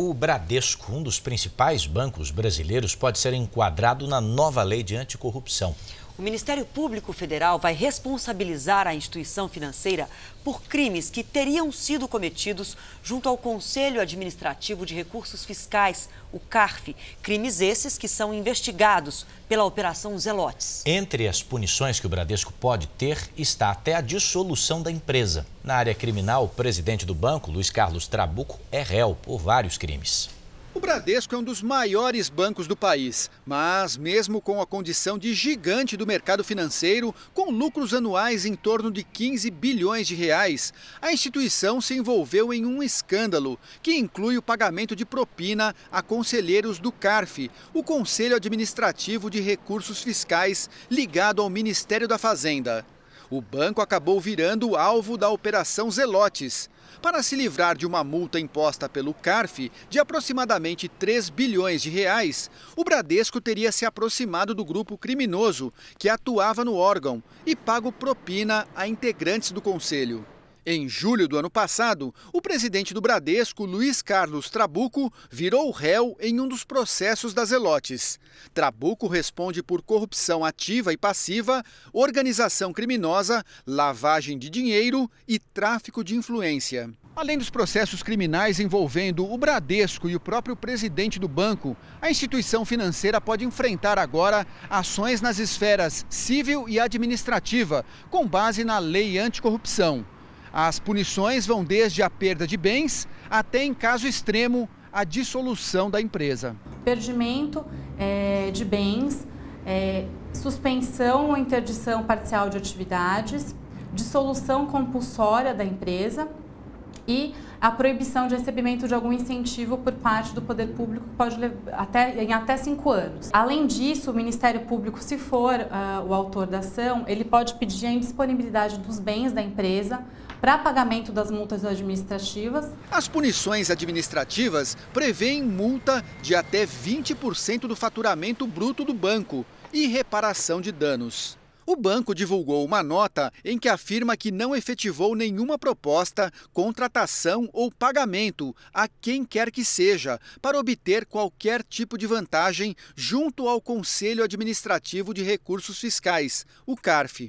O Bradesco, um dos principais bancos brasileiros, pode ser enquadrado na nova lei de anticorrupção o Ministério Público Federal vai responsabilizar a instituição financeira por crimes que teriam sido cometidos junto ao Conselho Administrativo de Recursos Fiscais, o CARF. Crimes esses que são investigados pela Operação Zelotes. Entre as punições que o Bradesco pode ter está até a dissolução da empresa. Na área criminal, o presidente do banco, Luiz Carlos Trabuco, é réu por vários crimes. O Bradesco é um dos maiores bancos do país, mas, mesmo com a condição de gigante do mercado financeiro, com lucros anuais em torno de 15 bilhões de reais, a instituição se envolveu em um escândalo que inclui o pagamento de propina a conselheiros do CARF, o Conselho Administrativo de Recursos Fiscais, ligado ao Ministério da Fazenda o banco acabou virando alvo da Operação Zelotes, para se livrar de uma multa imposta pelo CARF de aproximadamente 3 bilhões de reais, o Bradesco teria se aproximado do grupo criminoso que atuava no órgão e pago propina a integrantes do conselho. Em julho do ano passado, o presidente do Bradesco, Luiz Carlos Trabuco, virou réu em um dos processos das Zelotes. Trabuco responde por corrupção ativa e passiva, organização criminosa, lavagem de dinheiro e tráfico de influência. Além dos processos criminais envolvendo o Bradesco e o próprio presidente do banco, a instituição financeira pode enfrentar agora ações nas esferas civil e administrativa, com base na lei anticorrupção. As punições vão desde a perda de bens até, em caso extremo, a dissolução da empresa. Perdimento é, de bens, é, suspensão ou interdição parcial de atividades, dissolução compulsória da empresa e a proibição de recebimento de algum incentivo por parte do poder público pode até, em até cinco anos. Além disso, o Ministério Público, se for uh, o autor da ação, ele pode pedir a indisponibilidade dos bens da empresa para pagamento das multas administrativas. As punições administrativas prevêem multa de até 20% do faturamento bruto do banco e reparação de danos. O banco divulgou uma nota em que afirma que não efetivou nenhuma proposta, contratação ou pagamento a quem quer que seja para obter qualquer tipo de vantagem junto ao Conselho Administrativo de Recursos Fiscais, o CARF.